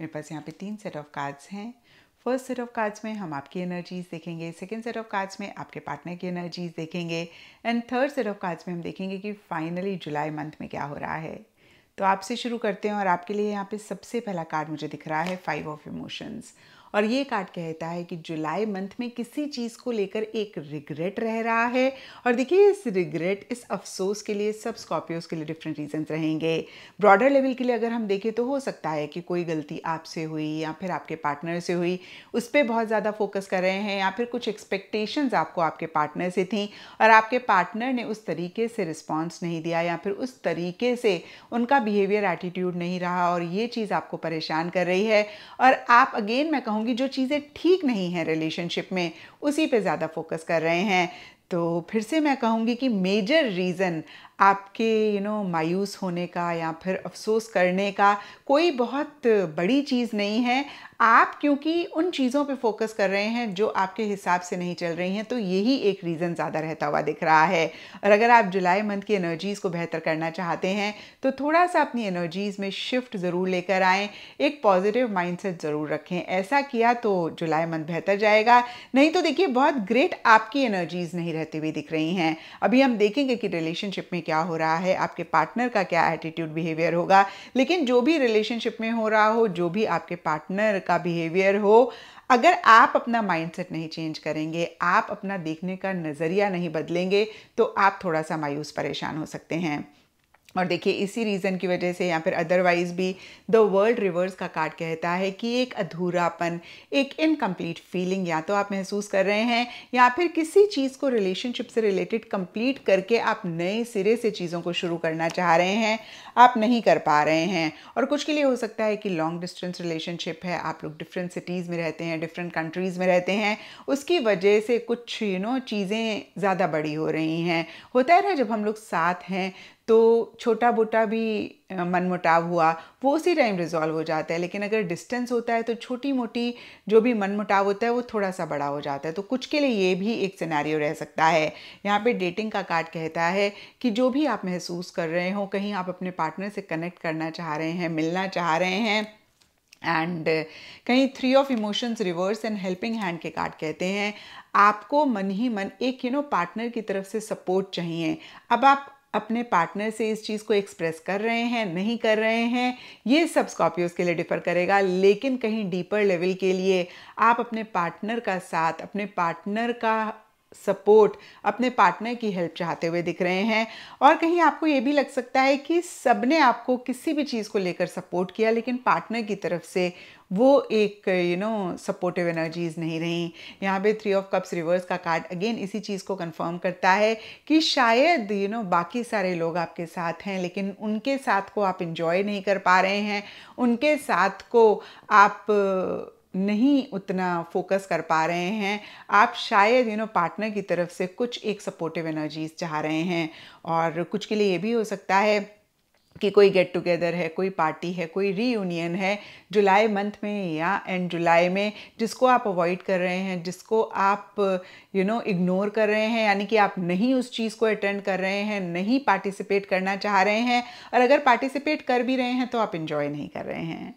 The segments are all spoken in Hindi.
मेरे पास यहाँ पे तीन सेट ऑफ कार्ड्स हैं फर्स्ट सेट ऑफ कार्ड्स में हम आपकी एनर्जीज देखेंगे सेकेंड सेट ऑफ कार्ड्स में आपके पार्टनर की एनर्जीज देखेंगे and third set of cards में हम देखेंगे कि फाइनली जुलाई मंथ में क्या हो रहा है तो आपसे शुरू करते हैं और आपके लिए यहाँ पे सबसे पहला कार्ड मुझे दिख रहा है फाइव ऑफ इमोशंस और ये कार्ड कहता है कि जुलाई मंथ में किसी चीज़ को लेकर एक रिग्रेट रह रहा है और देखिए इस रिग्रेट इस अफसोस के लिए सब स्कॉर्पियोज के लिए डिफरेंट रीजंस रहेंगे ब्रॉडर लेवल के लिए अगर हम देखें तो हो सकता है कि कोई गलती आपसे हुई या फिर आपके पार्टनर से हुई उस पर बहुत ज़्यादा फोकस कर रहे हैं या फिर कुछ एक्सपेक्टेशंस आपको आपके पार्टनर से थी और आपके पार्टनर ने उस तरीके से रिस्पॉन्स नहीं दिया या फिर उस तरीके से उनका बिहेवियर एटीट्यूड नहीं रहा और ये चीज़ आपको परेशान कर रही है और आप अगेन मैं कहूँगी बताऊंगी जो चीज़ें ठीक नहीं हैं रिलेशनशिप में उसी पे ज़्यादा फोकस कर रहे हैं तो फिर से मैं कहूँगी कि मेजर रीज़न आपके यू नो मायूस होने का या फिर अफसोस करने का कोई बहुत बड़ी चीज़ नहीं है आप क्योंकि उन चीज़ों पे फोकस कर रहे हैं जो आपके हिसाब से नहीं चल रही हैं तो यही एक रीज़न ज़्यादा रहता हुआ दिख रहा है और अगर आप जुलाई मंथ की एनर्जीज़ को बेहतर करना चाहते हैं तो थोड़ा सा अपनी एनर्जीज़ में शिफ्ट ज़रूर लेकर आएँ एक पॉजिटिव माइंडसेट ज़रूर रखें ऐसा किया तो जुलाई मंथ बेहतर जाएगा नहीं तो देखिए बहुत ग्रेट आपकी एनर्जीज़ नहीं रहती हुई दिख रही हैं अभी हम देखेंगे कि रिलेशनशिप में क्या हो रहा है आपके पार्टनर का क्या एटीट्यूड बिहेवियर होगा लेकिन जो भी रिलेशनशिप में हो रहा हो जो भी आपके पार्टनर का बिहेवियर हो अगर आप अपना माइंडसेट नहीं चेंज करेंगे आप अपना देखने का नज़रिया नहीं बदलेंगे तो आप थोड़ा सा मायूस परेशान हो सकते हैं और देखिए इसी रीज़न की वजह से या फिर अदरवाइज़ भी द वर्ल्ड रिवर्स का कार्ड कहता है कि एक अधूरापन एक इनकम्प्लीट फीलिंग या तो आप महसूस कर रहे हैं या फिर किसी चीज़ को रिलेशनशिप से रिलेटेड कंप्लीट करके आप नए सिरे से चीज़ों को शुरू करना चाह रहे हैं आप नहीं कर पा रहे हैं और कुछ के लिए हो सकता है कि लॉन्ग डिस्टेंस रिलेशनशिप है आप लोग डिफरेंट सिटीज़ में रहते हैं डिफरेंट कंट्रीज़ में रहते हैं उसकी वजह से कुछ यू नो चीज़ें ज़्यादा बड़ी हो रही हैं होता है ना जब हम लोग साथ हैं तो छोटा बोटा भी मनमुटाव हुआ वो उसी टाइम रिजॉल्व हो जाता है लेकिन अगर डिस्टेंस होता है तो छोटी मोटी जो भी मनमुटाव होता है वो थोड़ा सा बड़ा हो जाता है तो कुछ के लिए ये भी एक सिनेरियो रह सकता है यहाँ पे डेटिंग का कार्ड कहता है कि जो भी आप महसूस कर रहे हो कहीं आप अपने पार्टनर से कनेक्ट करना चाह रहे हैं मिलना चाह रहे हैं एंड कहीं three of emotions reverse and helping hand के कार्ड कहते हैं आपको मन ही मन एक यू नो पार्टनर की तरफ से सपोर्ट चाहिए अब आप अपने पार्टनर से इस चीज़ को एक्सप्रेस कर रहे हैं नहीं कर रहे हैं ये सब स्कॉर्पियोज के लिए डिफर करेगा लेकिन कहीं डीपर लेवल के लिए आप अपने पार्टनर का साथ अपने पार्टनर का सपोर्ट अपने पार्टनर की हेल्प चाहते हुए दिख रहे हैं और कहीं आपको ये भी लग सकता है कि सबने आपको किसी भी चीज़ को लेकर सपोर्ट किया लेकिन पार्टनर की तरफ से वो एक यू नो सपोर्टिव एनर्जीज़ नहीं रहीं यहाँ पे थ्री ऑफ कप्स रिवर्स का कार्ड अगेन इसी चीज़ को कंफर्म करता है कि शायद यू you नो know, बाकी सारे लोग आपके साथ हैं लेकिन उनके साथ को आप इंजॉय नहीं कर पा रहे हैं उनके साथ को आप नहीं उतना फोकस कर पा रहे हैं आप शायद यू नो पार्टनर की तरफ से कुछ एक सपोर्टिव एनर्जीज चाह रहे हैं और कुछ के लिए ये भी हो सकता है कि कोई गेट टुगेदर है कोई पार्टी है कोई रीयूनियन है जुलाई मंथ में या एंड जुलाई में जिसको आप अवॉइड कर रहे हैं जिसको आप यू नो इग्नोर कर रहे हैं यानी कि आप नहीं उस चीज़ को अटेंड कर रहे हैं नहीं पार्टिसिपेट करना चाह रहे हैं और अगर पार्टिसिपेट कर भी रहे हैं तो आप इन्जॉय नहीं कर रहे हैं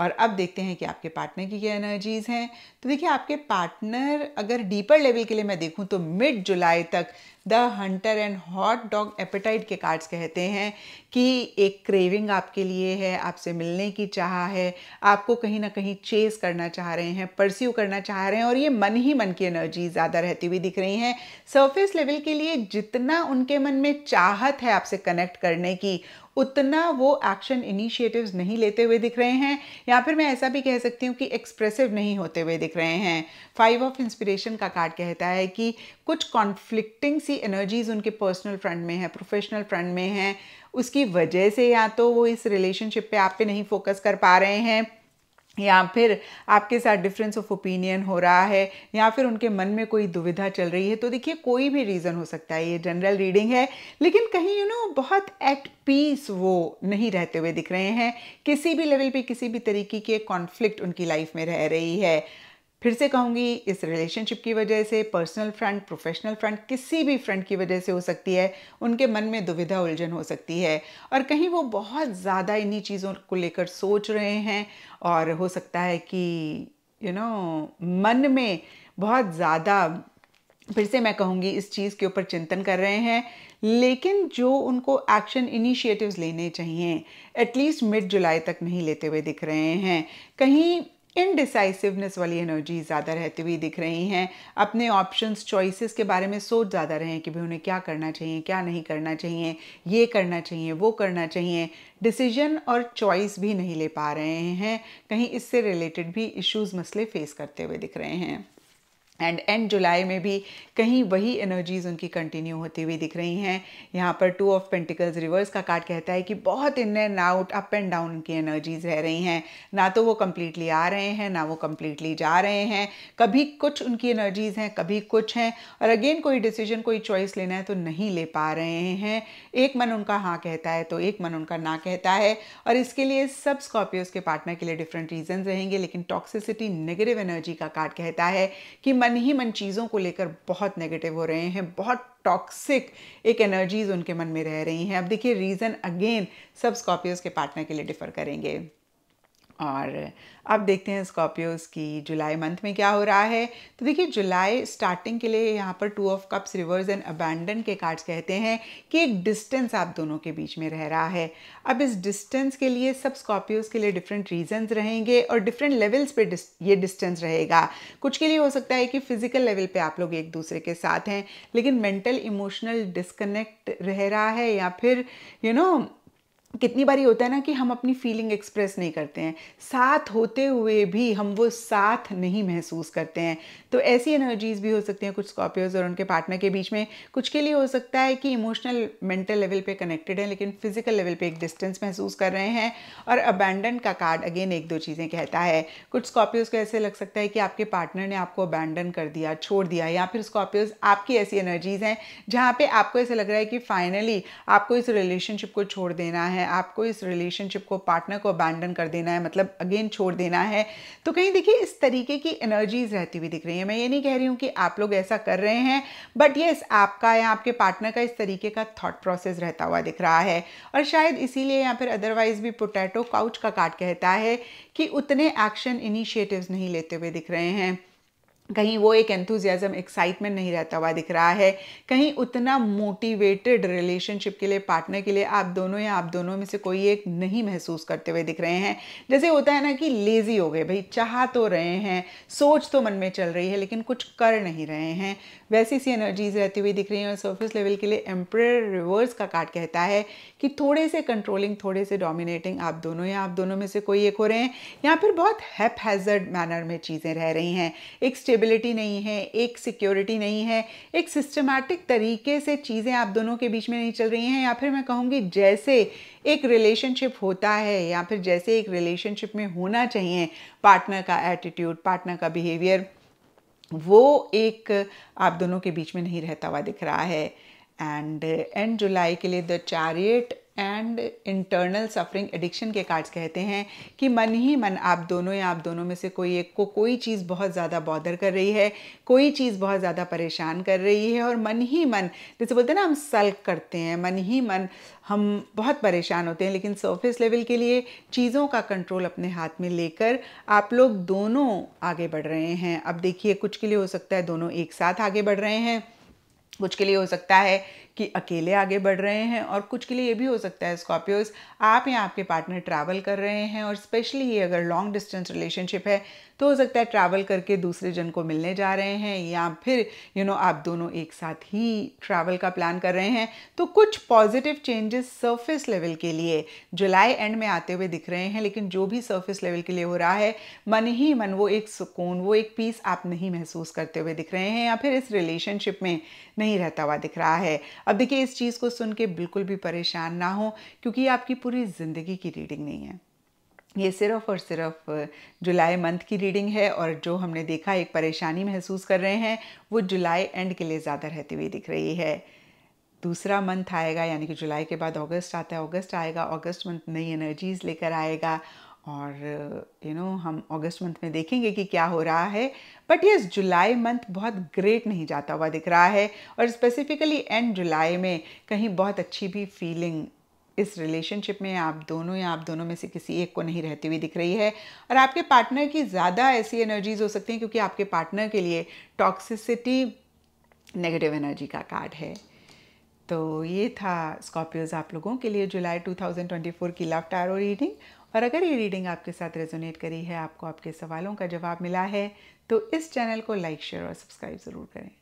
और अब देखते हैं कि आपके पार्टनर की क्या एनर्जीज़ हैं तो देखिए आपके पार्टनर अगर डीपर लेवल के लिए मैं देखूँ तो मिड जुलाई तक the hunter and hot dog appetite के कार्ड्स कहते हैं कि एक क्रेविंग आपके लिए है आपसे मिलने की चाह है आपको कहीं ना कहीं चेस करना चाह रहे हैं परस्यू करना चाह रहे हैं और ये मन ही मन की एनर्जी ज़्यादा रहती हुई दिख रही हैं सरफेस लेवल के लिए जितना उनके मन में चाहत है आपसे कनेक्ट करने की उतना वो एक्शन इनिशिएटिव्स नहीं लेते हुए दिख रहे हैं या फिर मैं ऐसा भी कह सकती हूँ कि एक्सप्रेसिव नहीं होते हुए दिख रहे हैं फाइव ऑफ इंस्पिरेशन का कार्ड कहता है कि कुछ कॉन्फ्लिक्टिंग सी सी एनर्जीज़ उनके पर्सनल फ्रंट में है प्रोफेशनल फ्रंट में है उसकी वजह से या तो वो इस रिलेशनशिप पे आप पे नहीं फोकस कर पा रहे हैं या फिर आपके साथ डिफरेंस ऑफ ओपिनियन हो रहा है या फिर उनके मन में कोई दुविधा चल रही है तो देखिए कोई भी रीज़न हो सकता है ये जनरल रीडिंग है लेकिन कहीं यू you नो know, बहुत एट पीस वो नहीं रहते हुए दिख रहे हैं किसी भी लेवल पे किसी भी तरीके के कॉन्फ्लिक्ट उनकी लाइफ में रह रही है फिर से कहूँगी इस रिलेशनशिप की वजह से पर्सनल फ्रंट प्रोफेशनल फ्रंट किसी भी फ्रंट की वजह से हो सकती है उनके मन में दुविधा उलझन हो सकती है और कहीं वो बहुत ज़्यादा इन्हीं चीज़ों को लेकर सोच रहे हैं और हो सकता है कि यू you नो know, मन में बहुत ज़्यादा फिर से मैं कहूँगी इस चीज़ के ऊपर चिंतन कर रहे हैं लेकिन जो उनको एक्शन इनिशिएटिव्स लेने चाहिए एटलीस्ट मिड जुलाई तक नहीं लेते हुए दिख रहे हैं कहीं इनडिसाइसिवनेस वाली एनर्जी ज़्यादा रहती हुई दिख रही हैं अपने ऑप्शंस चॉइसेस के बारे में सोच ज़्यादा रहे हैं कि भाई उन्हें क्या करना चाहिए क्या नहीं करना चाहिए ये करना चाहिए वो करना चाहिए डिसीजन और चॉइस भी नहीं ले पा रहे हैं कहीं इससे रिलेटेड भी इश्यूज़ मसले फेस करते हुए दिख रहे हैं एंड एंड जुलाई में भी कहीं वही एनर्जीज उनकी कंटिन्यू होती हुई दिख रही हैं यहाँ पर टू ऑफ पेंटिकल्स रिवर्स का कार्ड कहता है कि बहुत in and out up and down की एनर्जीज रह रही हैं ना तो वो कम्प्लीटली आ रहे हैं ना वो कम्प्लीटली जा रहे हैं कभी कुछ उनकी एनर्जीज हैं कभी कुछ हैं और अगेन कोई डिसीजन कोई चॉइस लेना है तो नहीं ले पा रहे हैं एक मन उनका हाँ कहता है तो एक मन उनका ना कहता है और इसके लिए सब स्कॉर्पियोज के पार्टनर के लिए डिफरेंट रीजन रहेंगे लेकिन टॉक्सिसिटी नेगेटिव एनर्जी का कार्ड कहता है कि मन ही मन चीज़ों को लेकर बहुत नेगेटिव हो रहे हैं बहुत टॉक्सिक एक एनर्जीज उनके मन में रह रही हैं अब देखिए रीज़न अगेन सब स्कॉर्पियोज के पार्टनर के लिए डिफर करेंगे और अब देखते हैं स्कॉर्पियोज़ की जुलाई मंथ में क्या हो रहा है तो देखिए जुलाई स्टार्टिंग के लिए यहाँ पर two of cups reverse and abandon के कार्ड्स कहते हैं कि एक डिस्टेंस आप दोनों के बीच में रह रहा है अब इस डिस्टेंस के लिए सब स्कॉर्पियोज़ के लिए डिफरेंट रीजंस रहेंगे और डिफरेंट लेवल्स पे ये डिस्टेंस रहेगा कुछ के लिए हो सकता है कि फिजिकल लेवल पर आप लोग एक दूसरे के साथ हैं लेकिन मेंटल इमोशनल डिस्कनेक्ट रह रहा है या फिर यू you नो know, कितनी बारी होता है ना कि हम अपनी फीलिंग एक्सप्रेस नहीं करते हैं साथ होते हुए भी हम वो साथ नहीं महसूस करते हैं तो ऐसी एनर्जीज भी हो सकती हैं कुछ स्कॉर्पियोज और उनके पार्टनर के बीच में कुछ के लिए हो सकता है कि इमोशनल मेंटल लेवल पे कनेक्टेड हैं लेकिन फिजिकल लेवल पे एक डिस्टेंस महसूस कर रहे हैं और अबैंडन का कार्ड अगेन एक दो चीज़ें कहता है कुछ स्कॉर्पियोज को ऐसे लग सकता है कि आपके पार्टनर ने आपको अबैंडन कर दिया छोड़ दिया या फिर स्कॉर्पियोज आपकी ऐसी एनर्जीज हैं जहाँ पर आपको ऐसा लग रहा है कि फाइनली आपको इस रिलेशनशिप को छोड़ देना है है आपको इस रिलेशनशिप को पार्टनर को अबैंडन कर देना है मतलब अगेन छोड़ देना है तो कहीं देखिए इस तरीके की एनर्जीज रहती हुई दिख रही है मैं ये नहीं कह रही हूँ कि आप लोग ऐसा कर रहे हैं बट येस आपका या आपके पार्टनर का इस तरीके का थाट प्रोसेस रहता हुआ दिख रहा है और शायद इसीलिए या फिर अदरवाइज भी पोटैटो काउच का काट कहता है कि उतने एक्शन इनिशिएटिव्स नहीं लेते हुए दिख रहे हैं कहीं वो एक एंथुजियाज़म एक्साइटमेंट नहीं रहता हुआ दिख रहा है कहीं उतना मोटिवेटेड रिलेशनशिप के लिए पार्टनर के लिए आप दोनों या आप दोनों में से कोई एक नहीं महसूस करते हुए दिख रहे हैं जैसे होता है ना कि लेज़ी हो गए भाई चाह तो रहे हैं सोच तो मन में चल रही है लेकिन कुछ कर नहीं रहे हैं वैसी सी एनर्जीज रहती हुई दिख रही हैं और सर्फिस लेवल के लिए एम्प्रेयर रिवर्स का कार्ड कहता है कि थोड़े से कंट्रोलिंग थोड़े से डोमिनेटिंग आप दोनों या आप दोनों में से कोई एक हो रहे हैं या फिर बहुत हैप मैनर में चीज़ें रह रही हैं एक स्टेबल स्टेबिलिटी नहीं है एक सिक्योरिटी नहीं है एक सिस्टमैटिक तरीके से चीज़ें आप दोनों के बीच में नहीं चल रही हैं या फिर मैं कहूँगी जैसे एक रिलेशनशिप होता है या फिर जैसे एक रिलेशनशिप में होना चाहिए पार्टनर का एटीट्यूड पार्टनर का बिहेवियर वो एक आप दोनों के बीच में नहीं रहता हुआ दिख रहा है एंड एंड जुलाई के लिए the chariot and internal suffering addiction के कार्ड्स कहते हैं कि मन ही मन आप दोनों या आप दोनों में से कोई एक को कोई चीज़ बहुत ज़्यादा बॉदर कर रही है कोई चीज़ बहुत ज़्यादा परेशान कर रही है और मन ही मन जैसे बोलते हैं ना हम सल्क करते हैं मन ही मन हम बहुत परेशान होते हैं लेकिन सरफेस लेवल के लिए चीज़ों का कंट्रोल अपने हाथ में लेकर आप लोग दोनों आगे बढ़ रहे हैं अब देखिए कुछ के लिए हो सकता है दोनों एक साथ आगे बढ़ रहे हैं कुछ के लिए हो सकता है कि अकेले आगे बढ़ रहे हैं और कुछ के लिए ये भी हो सकता है स्कॉर्पियोज आप या आपके पार्टनर ट्रैवल कर रहे हैं और स्पेशली ही अगर लॉन्ग डिस्टेंस रिलेशनशिप है तो हो सकता है ट्रैवल करके दूसरे जन को मिलने जा रहे हैं या फिर यू you नो know, आप दोनों एक साथ ही ट्रैवल का प्लान कर रहे हैं तो कुछ पॉजिटिव चेंजेस सरफेस लेवल के लिए जुलाई एंड में आते हुए दिख रहे हैं लेकिन जो भी सरफेस लेवल के लिए हो रहा है मन ही मन वो एक सुकून वो एक पीस आप नहीं महसूस करते हुए दिख रहे हैं या फिर इस रिलेशनशिप में नहीं रहता हुआ दिख रहा है अब देखिए इस चीज़ को सुन के बिल्कुल भी परेशान ना हो क्योंकि ये आपकी पूरी ज़िंदगी की रीडिंग नहीं है ये सिर्फ और सिर्फ जुलाई मंथ की रीडिंग है और जो हमने देखा एक परेशानी महसूस कर रहे हैं वो जुलाई एंड के लिए ज़्यादा रहती हुई दिख रही है दूसरा मंथ आएगा यानी कि जुलाई के बाद अगस्त आता है अगस्त आएगा अगस्त मंथ नई एनर्जीज़ लेकर आएगा और यू you नो know, हम अगस्त मंथ में देखेंगे कि क्या हो रहा है बट यस जुलाई मंथ बहुत ग्रेट नहीं जाता हुआ दिख रहा है और स्पेसिफिकली एंड जुलाई में कहीं बहुत अच्छी भी फीलिंग इस रिलेशनशिप में आप दोनों या आप दोनों में से किसी एक को नहीं रहती हुई दिख रही है और आपके पार्टनर की ज़्यादा ऐसी एनर्जीज हो सकती हैं क्योंकि आपके पार्टनर के लिए टॉक्सिसिटी नेगेटिव एनर्जी का कार्ड है तो ये था स्कॉर्पियोज आप लोगों के लिए जुलाई 2024 की लव टारो रीडिंग और अगर ये रीडिंग आपके साथ रेजोनेट करी है आपको आपके सवालों का जवाब मिला है तो इस चैनल को लाइक शेयर और सब्सक्राइब ज़रूर करें